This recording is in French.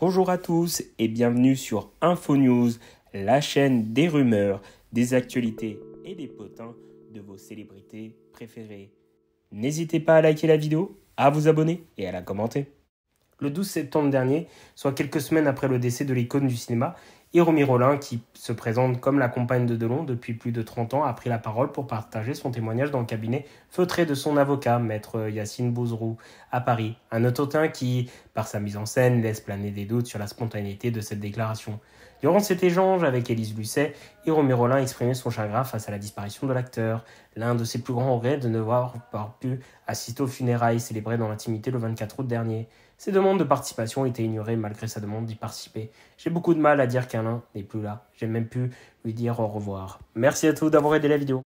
Bonjour à tous et bienvenue sur InfoNews, la chaîne des rumeurs, des actualités et des potins de vos célébrités préférées. N'hésitez pas à liker la vidéo, à vous abonner et à la commenter. Le 12 septembre dernier, soit quelques semaines après le décès de l'icône du cinéma, Jérôme Rollin, qui se présente comme la compagne de Delon depuis plus de 30 ans, a pris la parole pour partager son témoignage dans le cabinet feutré de son avocat, maître Yacine Bouzrou, à Paris. Un autotin qui, par sa mise en scène, laisse planer des doutes sur la spontanéité de cette déclaration. Durant cet échange avec Élise Lucet, Jérôme Rollin exprimait son chagrin face à la disparition de l'acteur, l'un de ses plus grands regrets de ne avoir pas pu assister aux funérailles célébrées dans l'intimité le 24 août dernier. Ses demandes de participation étaient ignorées malgré sa demande d'y participer. J'ai beaucoup de mal à dire qu'un n'est plus là. J'ai même pu lui dire au revoir. Merci à tous d'avoir aidé la vidéo.